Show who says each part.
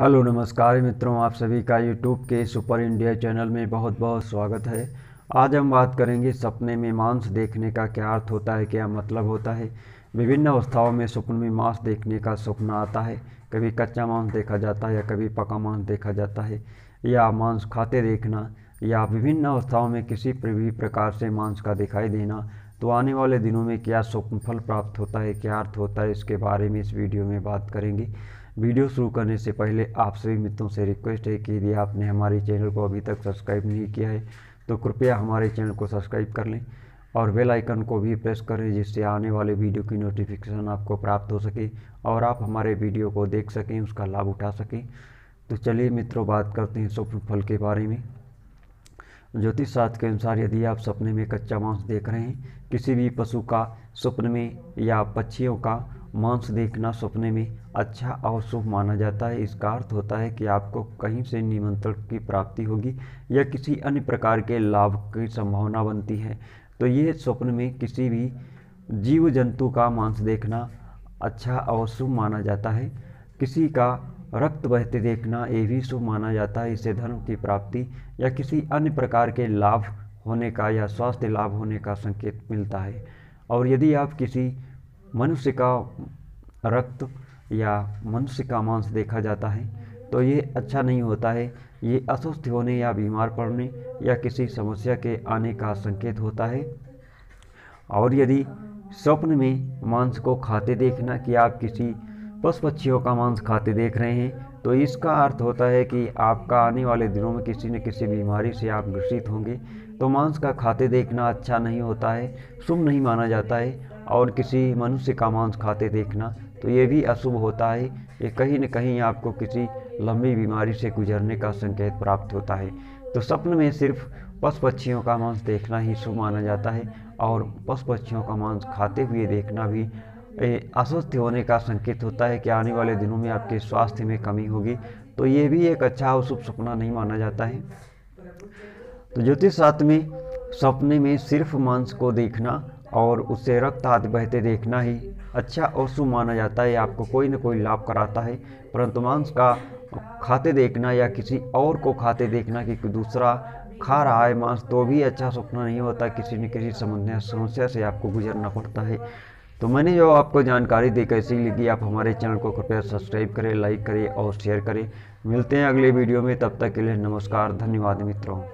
Speaker 1: hello नमस्कार मित्रों आप सभी का यूट्यूब के सुपर इंडिया चैनल में बहुत बहुत स्वागत है आज हम बात करेंगे सपने में मांस देखने का क्या अर्थ होता है क्या मतलब होता है विभिन्न अवस्थाओं में स्वप्न में मांस देखने का सपना आता है कभी कच्चा मांस देखा जाता है या कभी पका मांस देखा जाता है या मांस खाते देखना या विभिन्न अवस्थाओं में किसी भी प्रकार से मांस का दिखाई देना तो आने वाले दिनों में क्या फल प्राप्त होता है क्या अर्थ होता है इसके बारे में इस वीडियो में बात करेंगे वीडियो शुरू करने से पहले आप सभी मित्रों से रिक्वेस्ट है कि यदि आपने हमारे चैनल को अभी तक सब्सक्राइब नहीं किया है तो कृपया हमारे चैनल को सब्सक्राइब कर लें और बेल आइकन को भी प्रेस करें जिससे आने वाले वीडियो की नोटिफिकेशन आपको प्राप्त हो सके और आप हमारे वीडियो को देख सकें उसका लाभ उठा सकें तो चलिए मित्रों बात करते हैं स्वप्न फल के बारे में ज्योतिष शास्त्र के अनुसार यदि आप सपने में कच्चा मांस देख रहे हैं किसी भी पशु का स्वप्न में या पक्षियों का मांस देखना सपने में अच्छा और शुभ माना जाता है इसका अर्थ होता है कि आपको कहीं से निमंत्रण की प्राप्ति होगी या किसी अन्य प्रकार के लाभ की संभावना बनती है तो ये स्वप्न में किसी भी जीव जंतु का मांस देखना अच्छा और शुभ माना जाता है किसी का रक्त बहते देखना ये भी शुभ माना जाता है इससे धर्म की प्राप्ति या किसी अन्य प्रकार के लाभ होने का या स्वास्थ्य लाभ होने का संकेत मिलता है और यदि आप किसी मनुष्य का रक्त या मनुष्य का मांस देखा जाता है तो ये अच्छा नहीं होता है ये अस्वस्थ होने या बीमार पड़ने या किसी समस्या के आने का संकेत होता है और यदि स्वप्न में मांस को खाते देखना कि आप किसी पशु पक्षियों का मांस खाते देख रहे हैं तो इसका अर्थ होता है कि आपका आने वाले दिनों में किसी न किसी बीमारी से आप ग्रसित होंगे तो मांस का खाते देखना अच्छा नहीं होता है शुभ नहीं माना जाता है और किसी मनुष्य का मांस खाते देखना तो ये भी अशुभ होता है ये कहीं न कहीं आपको किसी लंबी बीमारी से गुजरने का संकेत प्राप्त होता है तो सपन में सिर्फ पशु पक्षियों का मांस देखना ही शुभ माना जाता है और पशु पक्षियों का मांस खाते हुए देखना भी अस्वस्थ होने का संकेत होता है कि आने वाले दिनों में आपके स्वास्थ्य में कमी होगी तो ये भी एक अच्छा और शुभ सपना नहीं माना जाता है तो ज्योतिष शास्त्र में सपने में सिर्फ मांस को देखना और उससे रक्त आदि बहते देखना ही अच्छा और शुभ माना जाता है आपको कोई ना कोई लाभ कराता है परंतु मांस का खाते देखना या किसी और को खाते देखना कि दूसरा खा रहा है मांस तो भी अच्छा सपना नहीं होता किसी न किसी समस्या से आपको गुजरना पड़ता है तो मैंने जो आपको जानकारी दी कैसी कि आप हमारे चैनल को कृपया सब्सक्राइब करें लाइक करें और शेयर करें मिलते हैं अगले वीडियो में तब तक के लिए नमस्कार धन्यवाद मित्रों